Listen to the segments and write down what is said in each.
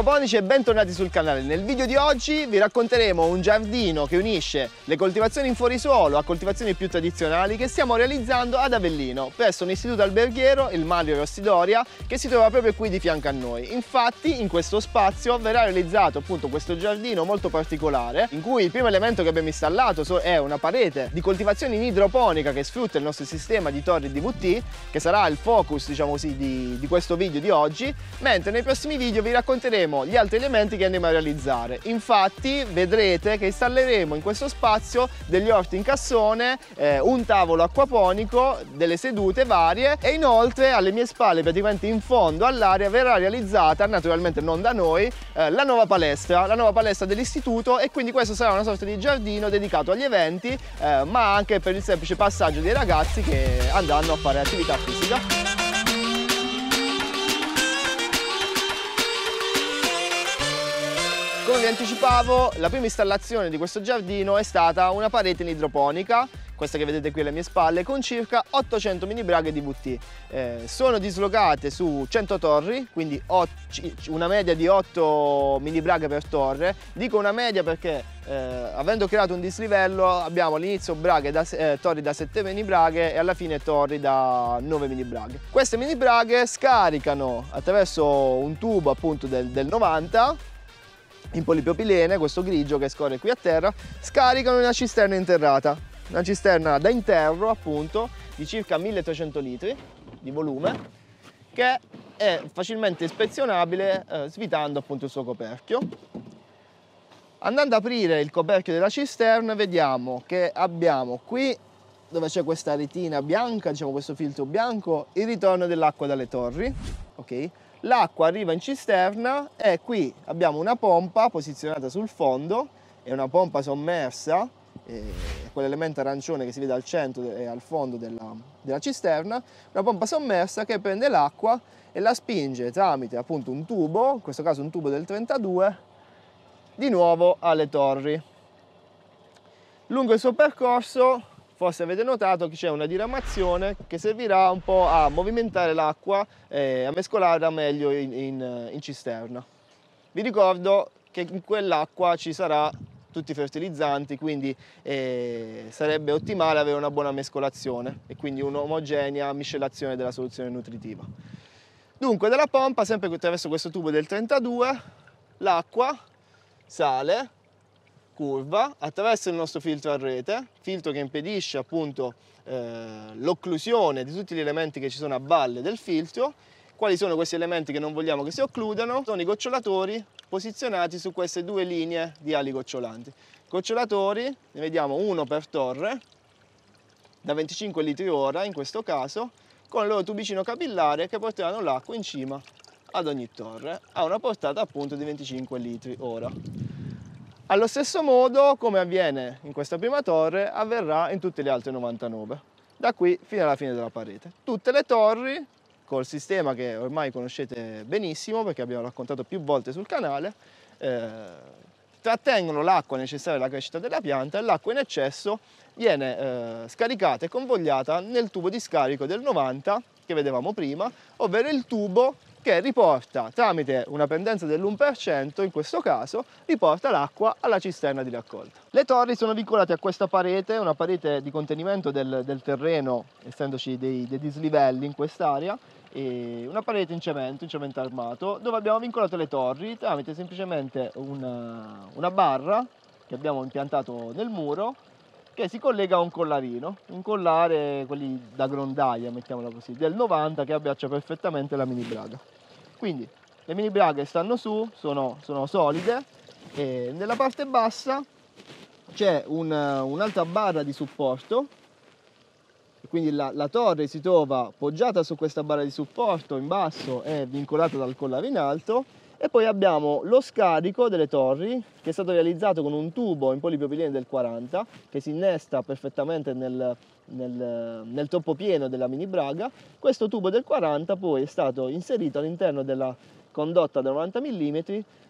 acquaponici e bentornati sul canale. Nel video di oggi vi racconteremo un giardino che unisce le coltivazioni in fuorisuolo a coltivazioni più tradizionali che stiamo realizzando ad Avellino, presso un istituto alberghiero, il Mario Rossidoria, che si trova proprio qui di fianco a noi. Infatti in questo spazio verrà realizzato appunto questo giardino molto particolare, in cui il primo elemento che abbiamo installato è una parete di coltivazione in idroponica che sfrutta il nostro sistema di torri DVT, che sarà il focus diciamo così di, di questo video di oggi, mentre nei prossimi video vi racconteremo aggiungeremo gli altri elementi che andiamo a realizzare. Infatti vedrete che installeremo in questo spazio degli orti in cassone, eh, un tavolo acquaponico, delle sedute varie e inoltre alle mie spalle praticamente in fondo all'area verrà realizzata, naturalmente non da noi, eh, la nuova palestra, la nuova palestra dell'istituto e quindi questo sarà una sorta di giardino dedicato agli eventi eh, ma anche per il semplice passaggio dei ragazzi che andranno a fare attività fisica. anticipavo, la prima installazione di questo giardino è stata una parete in idroponica, questa che vedete qui alle mie spalle, con circa 800 mini braghe di VT. Eh, sono dislocate su 100 torri, quindi una media di 8 mini braghe per torre. Dico una media perché eh, avendo creato un dislivello abbiamo all'inizio eh, torri da 7 mini braghe e alla fine torri da 9 mini braghe. Queste mini braghe scaricano attraverso un tubo appunto del, del 90 in polipropilene, questo grigio che scorre qui a terra, scaricano in una cisterna interrata, una cisterna da interro appunto di circa 1300 litri di volume che è facilmente ispezionabile eh, svitando appunto il suo coperchio. Andando ad aprire il coperchio della cisterna vediamo che abbiamo qui dove c'è questa retina bianca, diciamo questo filtro bianco, il ritorno dell'acqua dalle torri, ok? L'acqua arriva in cisterna e qui abbiamo una pompa posizionata sul fondo, è una pompa sommersa, è eh, quell'elemento arancione che si vede al centro e al fondo della, della cisterna, una pompa sommersa che prende l'acqua e la spinge tramite appunto un tubo, in questo caso un tubo del 32, di nuovo alle torri. Lungo il suo percorso forse avete notato che c'è una diramazione che servirà un po' a movimentare l'acqua e a mescolarla meglio in, in, eh, in cisterna. Vi ricordo che in quell'acqua ci sarà tutti i fertilizzanti, quindi eh, sarebbe ottimale avere una buona mescolazione e quindi un'omogenea miscelazione della soluzione nutritiva. Dunque dalla pompa, sempre attraverso questo tubo del 32, l'acqua sale curva attraverso il nostro filtro a rete, filtro che impedisce appunto eh, l'occlusione di tutti gli elementi che ci sono a valle del filtro. Quali sono questi elementi che non vogliamo che si occludano? Sono i gocciolatori posizionati su queste due linee di ali gocciolanti. Gocciolatori, ne vediamo uno per torre, da 25 litri ora in questo caso, con il loro tubicino capillare che porteranno l'acqua in cima ad ogni torre a una portata appunto di 25 litri ora. Allo stesso modo, come avviene in questa prima torre, avverrà in tutte le altre 99, da qui fino alla fine della parete. Tutte le torri, col sistema che ormai conoscete benissimo, perché abbiamo raccontato più volte sul canale, eh, trattengono l'acqua necessaria alla crescita della pianta e l'acqua in eccesso viene eh, scaricata e convogliata nel tubo di scarico del 90 che vedevamo prima, ovvero il tubo che riporta tramite una pendenza dell'1% in questo caso riporta l'acqua alla cisterna di raccolta. Le torri sono vincolate a questa parete, una parete di contenimento del, del terreno, essendoci dei, dei dislivelli in quest'area, e una parete in cemento, in cemento armato, dove abbiamo vincolato le torri tramite semplicemente una, una barra che abbiamo impiantato nel muro che si collega a un collarino, un collare, quelli da grondaia, mettiamola così, del 90 che abbraccia perfettamente la mini braga. Quindi le mini braghe stanno su, sono, sono solide e nella parte bassa c'è un, un'altra barra di supporto quindi la, la, torre si trova poggiata su questa barra di supporto in basso e vincolata dal collare in alto e poi abbiamo lo scarico delle torri che è stato realizzato con un tubo in polipropilene del 40 che si innesta perfettamente nel, nel, nel toppo pieno della mini braga questo tubo del 40 poi è stato inserito all'interno della condotta da 90 mm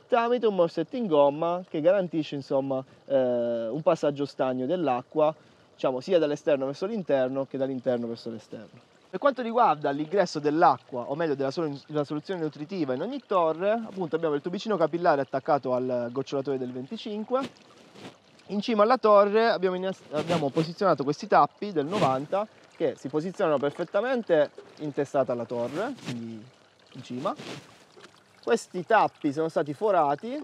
tramite un morsetto in gomma che garantisce insomma eh, un passaggio stagno dell'acqua diciamo, sia dall'esterno verso l'interno che dall'interno verso l'esterno per quanto riguarda l'ingresso dell'acqua, o meglio della, sol- della, soluzione nutritiva in ogni torre, appunto abbiamo il tubicino capillare attaccato al gocciolatore del 25. In cima alla torre abbiamo, inast- abbiamo posizionato questi tappi del 90 che si posizionano perfettamente in alla torre, quindi in cima. Questi tappi sono stati forati,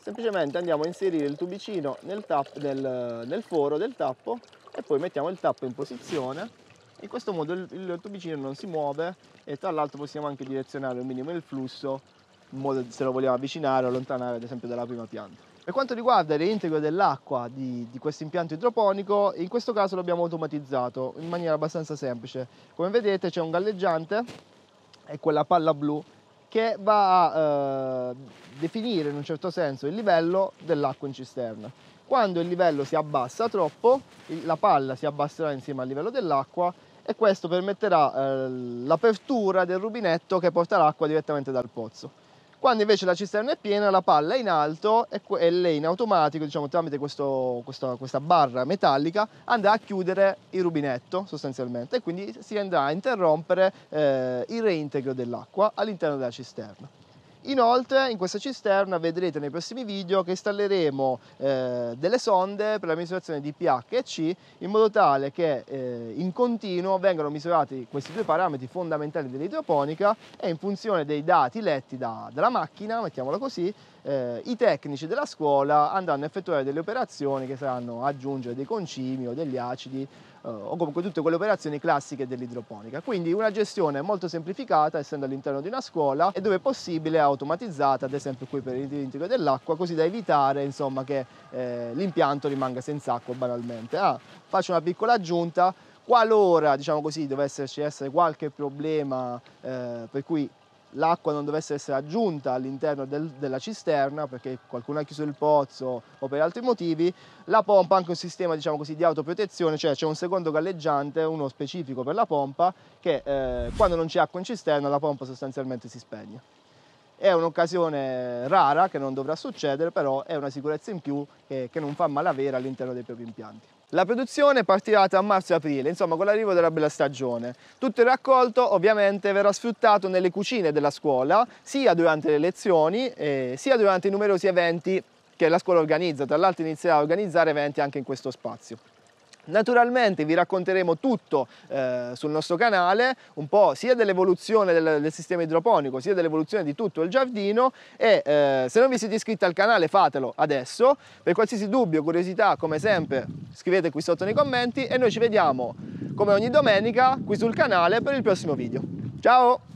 semplicemente andiamo a inserire il tubicino nel, tap- nel, nel foro del tappo e poi mettiamo il tappo in posizione in questo modo il, il turbicino non si muove e tra l'altro possiamo anche direzionare un minimo il flusso in modo se lo vogliamo avvicinare o allontanare ad esempio dalla prima pianta. Per quanto riguarda il reintegro dell'acqua di, di questo impianto idroponico, in questo caso l'abbiamo automatizzato in maniera abbastanza semplice. Come vedete c'è un galleggiante e quella palla blu che va a eh, definire in un certo senso il livello dell'acqua in cisterna. Quando il livello si abbassa troppo, la palla si abbasserà insieme al livello dell'acqua e questo permetterà eh, l'apertura del rubinetto che porta l'acqua direttamente dal pozzo. Quando invece la cisterna è piena, la palla è in alto e, e lei in automatico, diciamo, tramite questo, questo, questa barra metallica, andrà a chiudere il rubinetto sostanzialmente e quindi si andrà a interrompere eh, il reintegro dell'acqua all'interno della cisterna. Inoltre in questa cisterna vedrete nei prossimi video che installeremo eh, delle sonde per la misurazione di pH e C in modo tale che eh, in continuo vengano misurati questi due parametri fondamentali dell'idroponica e in funzione dei dati letti da, dalla macchina, mettiamola così, eh, i tecnici della scuola andranno a effettuare delle operazioni che saranno aggiungere dei concimi o degli acidi eh, o comunque tutte quelle operazioni classiche dell'idroponica. Quindi una gestione molto semplificata, essendo all'interno di una scuola, e dove è possibile automatizzata, ad esempio qui per il dirintico dell'acqua, così da evitare insomma, che eh, l'impianto rimanga senza acqua banalmente. Ah, faccio una piccola aggiunta, qualora diciamo così, dovesse esserci qualche problema eh, per cui l'acqua non dovesse essere aggiunta all'interno del, della cisterna perché qualcuno ha chiuso il pozzo o per altri motivi, la pompa ha anche un sistema diciamo così, di autoprotezione, cioè c'è un secondo galleggiante, uno specifico per la pompa, che eh, quando non c'è acqua in cisterna la pompa sostanzialmente si spegne. È un'occasione rara che non dovrà succedere, però è una sicurezza in più che, che non fa male avere all'interno dei propri impianti. La produzione partirà tra marzo e aprile, insomma con l'arrivo della bella stagione. Tutto il raccolto ovviamente verrà sfruttato nelle cucine della scuola, sia durante le lezioni, eh, sia durante i numerosi eventi che la scuola organizza, tra l'altro inizierà a organizzare eventi anche in questo spazio. Naturalmente vi racconteremo tutto eh, sul nostro canale, un po' sia dell'evoluzione del, del, sistema idroponico, sia dell'evoluzione di tutto il giardino e eh, se non vi siete iscritti al canale fatelo adesso. Per qualsiasi dubbio curiosità, come sempre, scrivete qui sotto nei commenti e noi ci vediamo come ogni domenica qui sul canale per il prossimo video. Ciao!